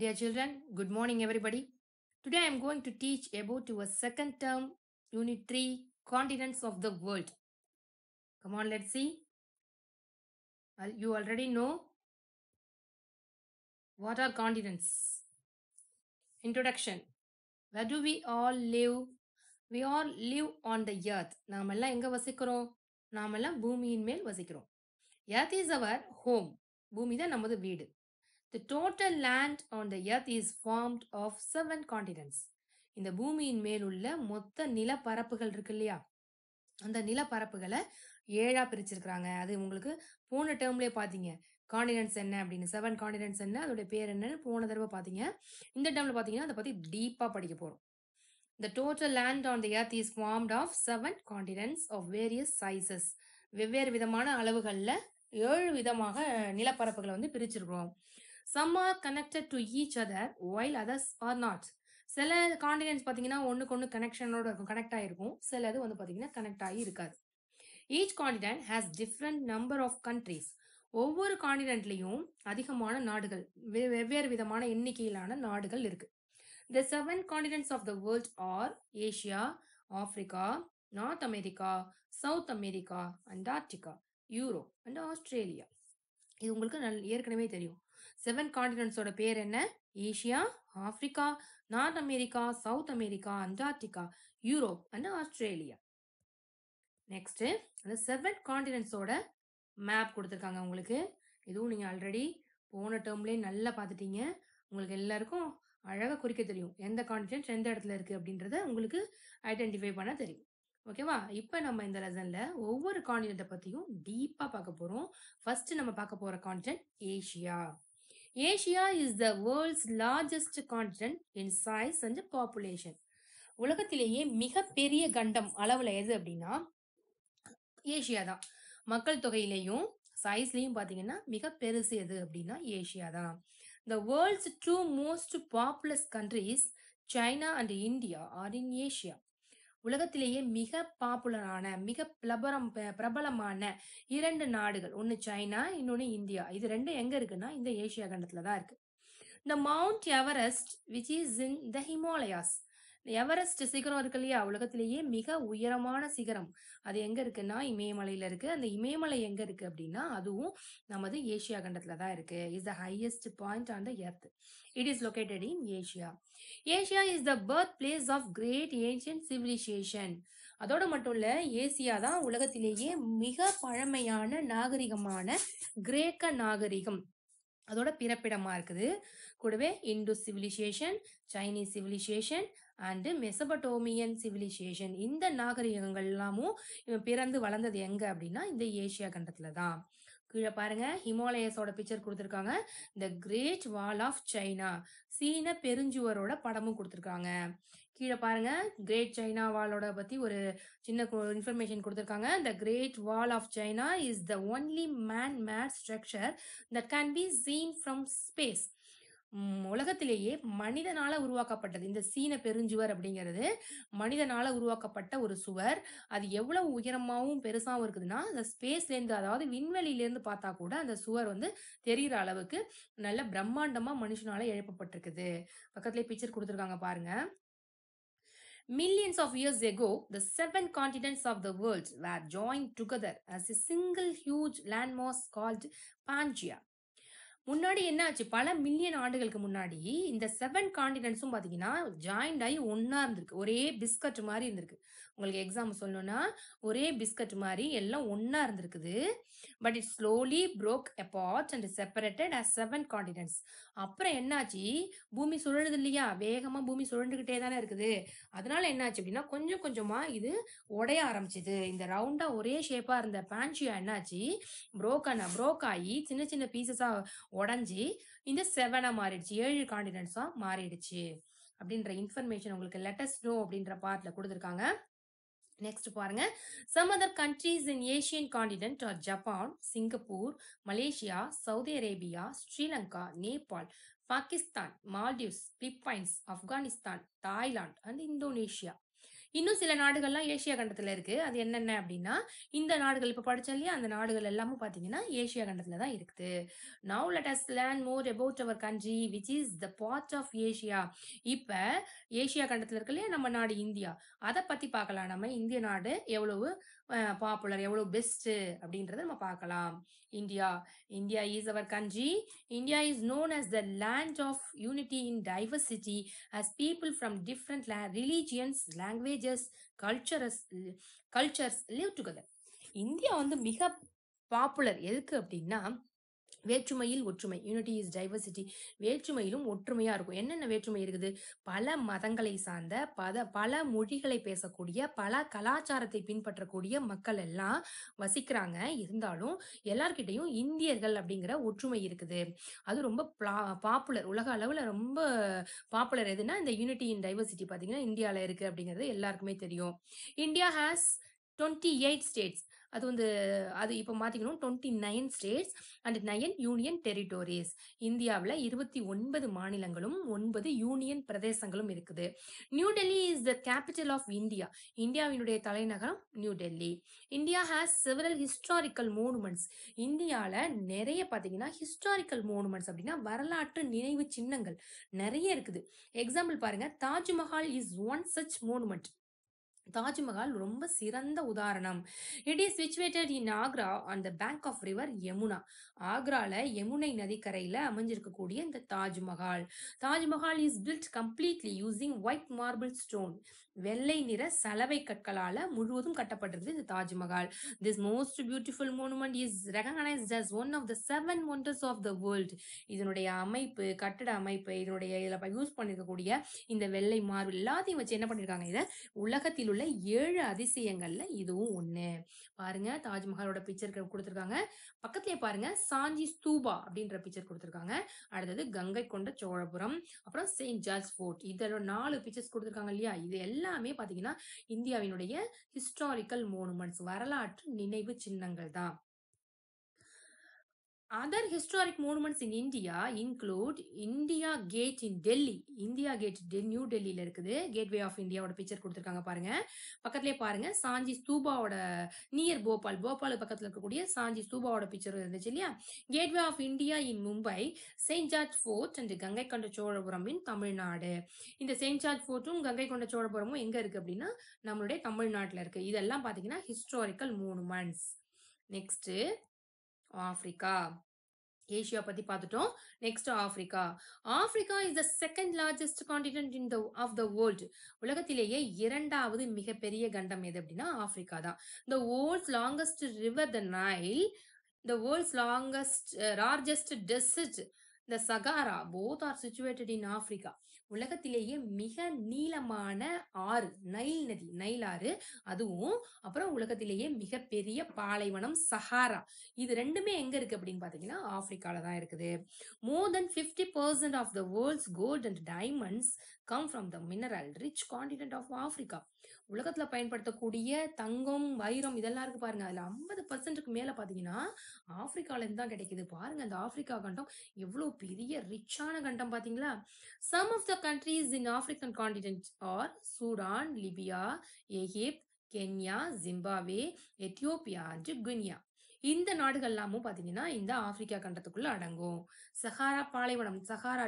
Dear children, good morning everybody. Today I am going to teach about your second term, unit 3, continents of the world. Come on, let's see. You already know what are continents. Introduction. Where do we all live? We all live on the earth. inga vasikro. வசிக்கிறோம் boomi in மேல் vasikro. Earth is our home. Boomi தான் நமது vidu. The total land on the earth is formed of seven continents. இந்த பூமியின் மேல் உள்ள மொத்த நிலப்பரப்புகள் இருக்கு இல்லையா அந்த நிலப்பரப்புகளை ஏழா பிரிச்சிருக்கிறாங்க அது உங்களுக்கு போன டேர்ம்லேயே பார்த்தீங்க காண்டினன்ஸ் என்ன அப்படின்னு செவன் காண்டினன்ஸ் என்ன அதோட பேர் என்னன்னு போன தடவை பாத்தீங்க இந்த டேர்ம்ல பாத்தீங்கன்னா அதை பற்றி டீப்பாக படிக்க போகிறோம் the total land on the earth is formed of seven continents of various sizes வெவ்வேறு விதமான அளவுகளில் ஏழு விதமாக நிலப்பரப்புகளை வந்து பிரிச்சிருக்கிறோம் some are connected to each other while others are not சில காண்டினென்ட்ஸ் பார்த்தீங்கன்னா ஒன்றுக்கு ஒன்று கனெக்ஷனோட இருக்கும் கனெக்ட் ஆகிருக்கும் சிலது வந்து பார்த்தீங்கன்னா கனெக்ட் ஆகி இருக்காது each continent has different number of countries ஒவ்வொரு காண்டினென்ட்லையும் அதிகமான நாடுகள் வெவ்வேறு விதமான எண்ணிக்கையிலான நாடுகள் இருக்கு the seven continents of the world are Asia Africa North America South America Antarctica Europe and Australia இது உங்களுக்கு நல் ஏற்கனவே தெரியும் செவன் காண்டினன்ஸோட பேர் என்ன Asia Africa North America South America Antarctica Europe and Australia next அந்த செவன் காண்டினன்ஸோட மேப் கொடுத்துருக்காங்க உங்களுக்கு இதுவும் நீங்கள் ஆல்ரெடி போன டேர்ம்லேயே நல்லா பார்த்துட்டீங்க உங்களுக்கு எல்லாருக்கும் அழகாக குறிக்க தெரியும் எந்த காண்டினென்ட் எந்த இடத்துல இருக்குது அப்படின்றத உங்களுக்கு ஐடென்டிஃபை பண்ண தெரியும் ஓகேவா இப்போ நம்ம இந்த லெசனில் ஒவ்வொரு காண்டினென்ட்டை பற்றியும் டீப்பாக பார்க்க போகிறோம் ஃபர்ஸ்ட் நம்ம பார்க்க போகிற continent Asia Asia is the world's largest continent in size and population உலகத்திலேயே மிகப்பெரிய கண்டம் அளவில் எது அப்படின்னா ஏஷியா தான் மக்கள் தொகையிலையும் சைஸ்லையும் பார்த்தீங்கன்னா மிக பெருசு எது அப்படின்னா ஏஷியா தான் the world's two most populous countries China and India are in Asia உலகத்திலேயே மிக பாப்புலரான மிக பிரபலம் பிரபலமான இரண்டு நாடுகள் ஒன்று சைனா இன்னொன்று இந்தியா இது ரெண்டும் எங்க இருக்குன்னா இந்த ஏஷியா கண்டத்துல தான் இருக்கு இந்த Mount Everest which is in the Himalayas Everest சிகரம் இருக்கு இல்லையா உலகத்திலேயே மிக உயரமான சிகரம் அது எங்க இருக்குன்னா இமயமலையில இருக்கு அந்த இமயமலை எங்க இருக்கு அப்படின்னா அதுவும் நமது ஏஷியா கண்டத்துல தான் இருக்கு is the highest point on the earth it is located in Asia Asia is the birth place of great ancient civilisation அதோட மட்டும் இல்ல ஏசியா தான் உலகத்திலேயே மிக பழமையான நாகரிகமான கிரேக்க நாகரிகம் அதோட பிறப்பிடமா இருக்குது கூடவே Indus civilisation Chinese civilisation and Mesopotamian civilisation இந்த நாகரிகங்கள்லாமும் பிறந்து வளர்ந்தது எங்க அப்படின்னா இந்த ஏசியா கண்டத்துல தான் கீழே பாருங்க ஹிமாலயஸோட பிக்சர் கொடுத்துருக்காங்க the Great Wall of China சீன பெருஞ்சுவரோட படமும் கொடுத்துருக்காங்க கீழே பாருங்க கிரேட் சைனா வாலோட பத்தி ஒரு சின்ன இன்ஃபர்மேஷன் கொடுத்துருக்காங்க the Great Wall of China is the only man made structure that can be seen from space உலகத்திலேயே மனிதனால உருவாக்கப்பட்டது இந்த சீன பெருஞ்சுவர் அப்படிங்கிறது மனிதனால உருவாக்கப்பட்ட ஒரு சுவர் அது எவ்வளவு உயரமாகவும் பெருசாகவும் இருக்குதுன்னா அந்த ஸ்பேஸ்லேருந்து அதாவது விண்வெளியிலேருந்து பார்த்தா கூட அந்த சுவர் வந்து தெரிகிற அளவுக்கு நல்ல பிரம்மாண்டமாக மனுஷனால எழுப்பப்பட்டிருக்குது பக்கத்துலேயே பிக்சர் கொடுத்துருக்காங்க பாருங்க Millions of years ago, the seven continents of the world were joined together as a single huge landmass called Pangaea. முன்னாடி என்ன ஆச்சு பல மில்லியன் ஆண்டுகளுக்கு முன்னாடி இந்த செவன் காண்டினென்ட்ஸும் பார்த்தீங்கன்னா ஜாயிண்ட் ஆகி ஒன்றா இருந்திருக்கு ஒரே பிஸ்கட் மாதிரி இருந்திருக்கு உங்களுக்கு எக்ஸாம் சொல்லணும்னா ஒரே பிஸ்கட் மாதிரி எல்லாம் ஒன்றா இருந்திருக்குது but it slowly broke apart and separated as seven continents அப்புறம் என்னாச்சு பூமி சுழலுது இல்லையா வேகமாக பூமி சுழண்டுகிட்டே தானே இருக்குது அதனால என்னாச்சு அப்படின்னா கொஞ்சம் கொஞ்சமாக இது உடைய ஆரம்பிச்சுது இந்த ரவுண்டாக ஒரே ஷேப்பாக இருந்த பேன்சியா என்னாச்சு ப்ரோக் ஆன ப்ரோக் ஆகி சின்ன சின்ன பீசஸா உடஞ்சி இந்த செவனாக மாறிடுச்சு ஏழு காண்டினென்ட்ஸாக மாறிடுச்சு அப்படின்ற இன்ஃபர்மேஷன் உங்களுக்கு லெட்டஸ்ட் நோ அப்படின்ற பார்ட்டில் கொடுத்துருக்காங்க நெக்ஸ்ட் பாருங்க some other countries in Asian continent are Japan Singapore Malaysia Saudi Arabia Sri Lanka Nepal Pakistan Maldives Philippines Afghanistan Thailand and Indonesia இன்னும் சில நாடுகள்லாம் ஏசியா கண்டத்தில் இருக்கு அது என்னென்ன அப்படின்னா இந்த நாடுகள் இப்போ படிச்சோம் இல்லையா அந்த நாடுகள் எல்லாமும் பார்த்தீங்கன்னா ஏசியா கண்டத்தில் தான் இருக்குது now let us learn more about our country which is the part of Asia இப்போ ஏசியா கண்டத்தில் இருக்கு இல்லையா நம்ம நாடு இந்தியா அதை பற்றி பார்க்கலாம் நம்ம இந்திய நாடு எவ்வளவு பாப்புலர் எவ்வளவு பெஸ்ட்டு அப்படின்றத நம்ம பார்க்கலாம் India India is our country India is known as the land of unity in diversity as people from different religions language religious cultures cultures live together India வந்து மிக பாப்புலர் எதுக்கு அப்படின்னா வேற்றுமையில் ஒற்றுமை யூனிட்டி இஸ் டைவர்சிட்டி வேற்றுமையிலும் ஒற்றுமையாக இருக்கும் என்னென்ன வேற்றுமை இருக்குது பல மதங்களை சார்ந்த பத பல மொழிகளை பேசக்கூடிய பல கலாச்சாரத்தை பின்பற்றக்கூடிய மக்கள் எல்லாம் வசிக்கிறாங்க இருந்தாலும் எல்லார்கிட்டையும் இந்தியர்கள் அப்படிங்கிற ஒற்றுமை இருக்குது அது ரொம்ப பாப்புலர் உலக அளவில் ரொம்ப பாப்புலர் எதுனா இந்த யூனிட்டி இன் டைவர்சிட்டி பார்த்தீங்கன்னா இந்தியாவில் இருக்குது அப்படிங்கிறது எல்லாருக்குமே தெரியும் India has twenty eight states அது வந்து அது இப்போ மாற்றிக்கணும் twenty nine states and nine union territories இந்தியாவில் இருபத்தி ஒன்பது மாநிலங்களும் ஒன்பது யூனியன் பிரதேசங்களும் இருக்குது New Delhi is the capital of India இந்தியாவினுடைய தலைநகரம் New Delhi India has several historical monuments இந்தியாவில் நிறைய பார்த்தீங்கன்னா ஹிஸ்டாரிக்கல் மோனுமெண்ட்ஸ் அப்படின்னா வரலாற்று நினைவு சின்னங்கள் நிறைய இருக்குது எக்ஸாம்பிள் பாருங்க Taj Mahal is one such monument Taj Mahal ரொம்ப சிறந்த உதாரணம் it is situated in Agra and the bank of river Yamuna ஆக்ரால யமுனை நதிக்கரையில அமைஞ்சிருக்கக்கூடிய இந்த Taj Mahal Taj Mahal is built completely using white marble stone வெள்ளை நிற சலவை கற்களால முழுவதும் கட்டப்பட்டிருந்தது இந்த Taj Mahal this most beautiful monument is recognised as one of the seven wonders of the world இதனுடைய அமைப்பு கட்டட அமைப்பு இதனுடைய இதில் யூஸ் பண்ணிருக்கக்கூடிய இந்த வெள்ளை மார்பிள் எல்லாத்தையும் வச்சு என்ன பண்ணிருக்காங்க இதை உலகத்தில் உள்ள ஏழு அதிசயங்கள்ல இதுவும் ஒண்ணு பாருங்க தாஜ்மஹாலோட பிக்சர் கொடுத்துருக்காங்க பக்கத்துலயே பாருங்க சாஞ்சி ஸ்தூபா அப்படின்ற பிக்சர் கொடுத்துருக்காங்க அடுத்தது கங்கை கொண்ட சோழபுரம் அப்புறம் செயின்ட் ஜார்ஜ் ஃபோர்ட் இதோட நாலு பிக்சர்ஸ் கொடுத்துருக்காங்க இல்லையா இது எல்லாமே பாத்தீங்கன்னா இந்தியாவினுடைய ஹிஸ்டாரிக்கல் மோனுமெண்ட்ஸ் வரலாற்று நினைவு சின்னங்கள் தான் Other historic monuments in India include India Gate in Delhi. India Gate New டெல்லியில இருக்குது கேட்வே ஆஃப் இந்தியாவோட பிக்சர் கொடுத்துருக்காங்க பாருங்க பக்கத்திலே பாருங்க சாஞ்சி ஸ்தூபாவோட நியர் போபால் போபால் பக்கத்தில் இருக்கக்கூடிய சாஞ்சி ஸ்தூபாவோட பிக்சர் இருந்துச்சு இல்லையா Gateway of India in Mumbai Saint George Fort and Gangai Konda Cholapuram இன் தமிழ்நாடு இந்த செயின்ட் ஜார்ஜ் ஃபோர்ட்டும் கங்கை கொண்ட சோழபுரமும் எங்க இருக்கு அப்படின்னா நம்மளுடைய தமிழ்நாட்டில் இருக்கு இதெல்லாம் பாத்தீங்கன்னா historical monuments next Africa Asia பத்தி பார்த்துட்டோம் next Africa Africa is the second largest continent in the of the world உலகத்திலேயே இரண்டாவது மிகப்பெரிய கண்டம் எது அப்படின்னா ஆப்பிரிக்கா தான் the world's longest river the Nile the world's longest largest desert இந்த Sahara both are situated in Africa உலகத்திலேயே மிக நீளமான ஆறு நைல் நதி நைல் ஆறு அதுவும் அப்புறம் உலகத்திலேயே மிகப்பெரிய பாலைவனம் சஹாரா இது ரெண்டுமே எங்க இருக்கு அப்படின்னு பாத்தீங்கன்னா ஆப்பிரிக்கால தான் இருக்குது more than fifty percent of the world's gold and diamonds come from the mineral rich continent of Africa உலகத்துல பயன்படுத்தக்கூடிய தங்கம் வைரம் இதெல்லாம் இருக்கு பாருங்க அதுல ஐம்பது பர்சன்ட்டுக்கு மேல பாத்தீங்கன்னா ஆப்பிரிக்கால இருந்து தான் கிடைக்குது பாருங்க அந்த ஆப்பிரிக்கா கண்டம் எவ்வளவு பெரிய ரிச்சான கண்டம் பாத்தீங்களா some of the countries in African continent are Sudan Libya Egypt Kenya Zimbabwe Ethiopia Guinea இந்த நாடுகள் எல்லாமும் பார்த்தீங்கன்னா இந்த ஆப்பிரிக்கா கண்டத்துக்குள்ள அடங்கும் சஹாரா பாலைவனம் சஹாரா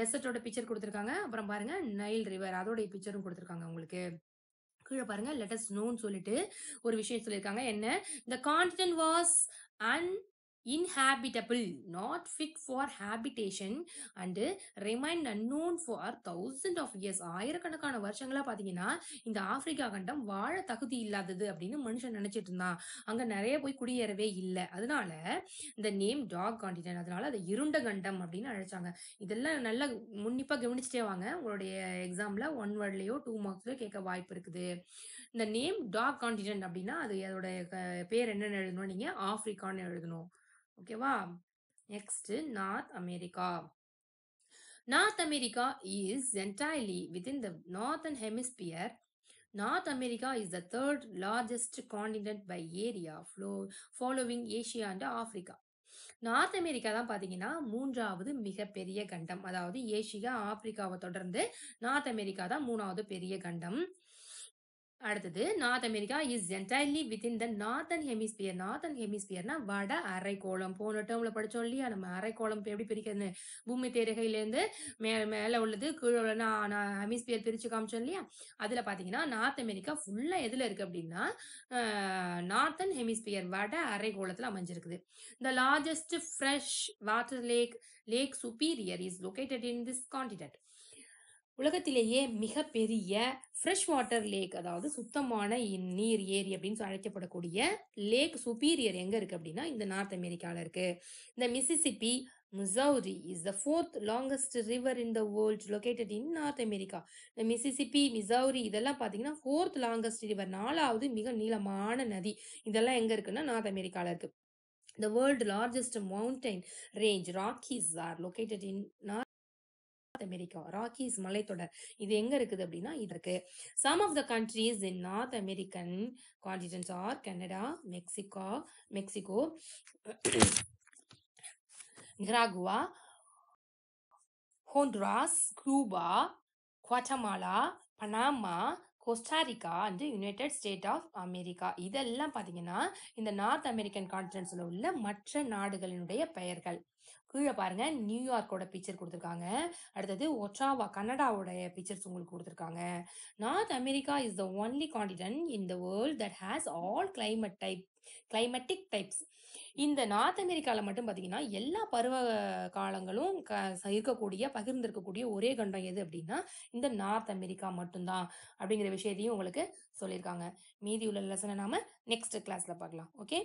டெசர்டோட பிக்சர் கொடுத்துருக்காங்க அப்புறம் பாருங்க நைல் ரிவர் அதோடைய பிக்சரும் கொடுத்துருக்காங்க உங்களுக்கு கீழே பாருங்க லெட்டஸ் நோன்னு சொல்லிட்டு ஒரு விஷயம் சொல்லியிருக்காங்க என்ன the continent was and inhabitable, not fit for habitation and remain unknown for thousand of years. ஆயிரக்கணக்கான வருஷங்களா பாத்தீங்கன்னா இந்த ஆப்பிரிக்கா கண்டம் வாழ தகுதி இல்லாதது அப்படின்னு மனுஷன் நினைச்சிட்டு இருந்தான் அங்க நிறைய போய் குடியேறவே இல்லை அதனால இந்த நேம் டாக் காண்டினன் அதனால அதை இருண்ட கண்டம் அப்படின்னு அழைச்சாங்க இதெல்லாம் நல்லா முன்னிப்பா கவனிச்சுட்டே வாங்க உங்களுடைய எக்ஸாம்ல ஒன் வேர்ட்லயோ டூ மார்க்ஸ்லயோ கேட்க வாய்ப்பு இருக்குது இந்த நேம் டாக் காண்டினன் அப்படின்னா அது அதோட பேர் என்னன்னு எழுதணும் நீங்க ஆப்பிரிக்கான்னு எழுதணும் ஓகேவா next North America North America is entirely within the northern hemisphere North America is the third largest continent by area area, following Asia and Africa North America தான் பாத்தீங்கன்னா மூன்றாவது மிகப்பெரிய கண்டம் அதாவது ஏஷியா ஆப்பிரிக்காவை தொடர்ந்து நார்த் அமெரிக்கா தான் மூணாவது பெரிய கண்டம் அடுத்தது North America is entirely within the northern hemisphere northern ஹெமிஸ்பியர்னா வட அரைக்கோளம் போன டேர்ம்ல படிச்சோம் இல்லையா நம்ம அரைக்கோளம் எப்படி பிரிக்கிறது பூமி தேரகையிலேருந்து மே மேலே உள்ளது கீழே நான் ஹெமிஸ்பியர் பிரிச்சு காமிச்சோம் இல்லையா அதுல பாத்தீங்கன்னா நார்த் அமெரிக்கா ஃபுல்லா எதுல இருக்கு அப்படின்னா நார்த்தன் ஹெமிஸ்பியர் வட அரைக்கோளத்துல அமைஞ்சிருக்குது the largest fresh water lake Lake Superior is located in this continent உலகத்திலேயே மிகப்பெரிய ஃப்ரெஷ் வாட்டர் லேக் அதாவது சுத்தமான நீர் ஏரி அப்படின்னு அழைக்கப்படக்கூடிய லேக் சுப்பீரியர் எங்கே இருக்குது அப்படின்னா இந்த நார்த் அமெரிக்காவில் இருக்குது இந்த Mississippi Missouri is the fourth longest river in the world located in North America இந்த மிசிசிபி மிசௌரி இதெல்லாம் பார்த்தீங்கன்னா ஃபோர்த் லாங்கஸ்ட் ரிவர் நாலாவது மிக நீளமான நதி இதெல்லாம் எங்கே இருக்குன்னா நார்த் அமெரிக்காவில் இருக்குது the world largest mountain range Rockies, are located in North America Rockies மலைத்தொடர் இது எங்க இருக்குது அப்படின்னா இதற்கு some of the countries in North American continents are Canada Mexico Mexico Nicaragua Honduras Cuba Guatemala Panama Costa Rica and United State of America இதெல்லாம் பார்த்தீங்கன்னா இந்த north American கான்டினென்ட்ஸில் உள்ள மற்ற நாடுகளினுடைய பெயர்கள் கீழே பாருங்க நியூயார்க்கோட பிக்சர் கொடுத்துருக்காங்க அடுத்தது ஒட்ராவா கனடாவோடைய பிக்சர்ஸ் உங்களுக்கு கொடுத்துருக்காங்க North America is the only continent in the world that has all climate type climatic types இந்த நார்த் அமெரிக்காவில் மட்டும் பார்த்தீங்கன்னா எல்லா பருவ காலங்களும் க இருக்கக்கூடிய பகிர்ந்திருக்கக்கூடிய ஒரே கண்டம் எது அப்படின்னா இந்த நார்த் அமெரிக்கா மட்டும்தான் அப்படிங்கிற விஷயத்தையும் உங்களுக்கு சொல்லியிருக்காங்க மீதி உள்ள லெசனை நாம நெக்ஸ்ட் கிளாஸ்ல பார்க்கலாம் ஓகே